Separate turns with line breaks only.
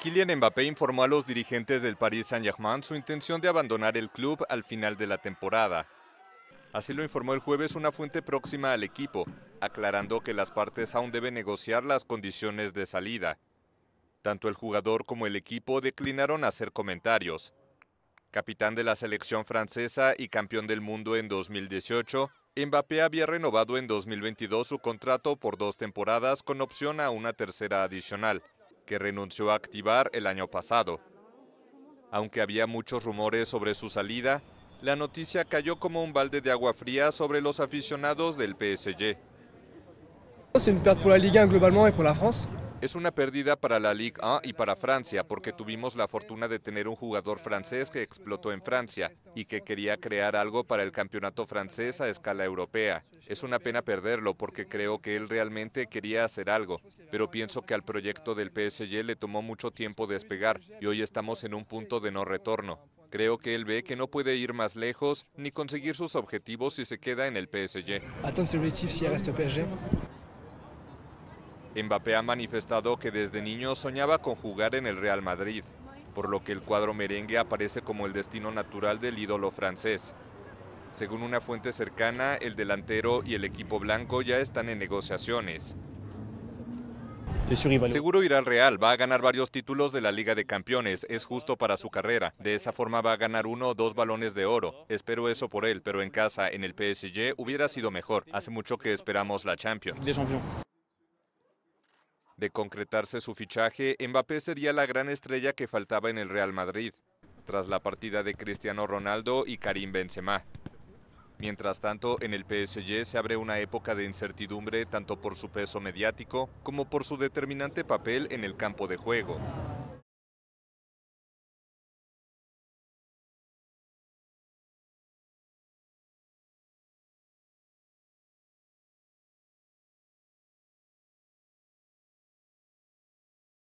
Kylian Mbappé informó a los dirigentes del Paris Saint-Germain su intención de abandonar el club al final de la temporada. Así lo informó el jueves una fuente próxima al equipo, aclarando que las partes aún deben negociar las condiciones de salida. Tanto el jugador como el equipo declinaron hacer comentarios. Capitán de la selección francesa y campeón del mundo en 2018, Mbappé había renovado en 2022 su contrato por dos temporadas con opción a una tercera adicional que renunció a activar el año pasado. Aunque había muchos rumores sobre su salida, la noticia cayó como un balde de agua fría sobre los aficionados del PSG. Es una para la Liga globalmente y para es una pérdida para la Ligue 1 y para Francia, porque tuvimos la fortuna de tener un jugador francés que explotó en Francia y que quería crear algo para el campeonato francés a escala europea. Es una pena perderlo, porque creo que él realmente quería hacer algo, pero pienso que al proyecto del PSG le tomó mucho tiempo despegar y hoy estamos en un punto de no retorno. Creo que él ve que no puede ir más lejos ni conseguir sus objetivos si se queda en el PSG. Mbappé ha manifestado que desde niño soñaba con jugar en el Real Madrid, por lo que el cuadro merengue aparece como el destino natural del ídolo francés. Según una fuente cercana, el delantero y el equipo blanco ya están en negociaciones. Seguro irá al Real, va a ganar varios títulos de la Liga de Campeones, es justo para su carrera. De esa forma va a ganar uno o dos balones de oro. Espero eso por él, pero en casa, en el PSG, hubiera sido mejor. Hace mucho que esperamos la Champions. De concretarse su fichaje, Mbappé sería la gran estrella que faltaba en el Real Madrid, tras la partida de Cristiano Ronaldo y Karim Benzema. Mientras tanto, en el PSG se abre una época de incertidumbre tanto por su peso mediático como por su determinante papel en el campo de juego.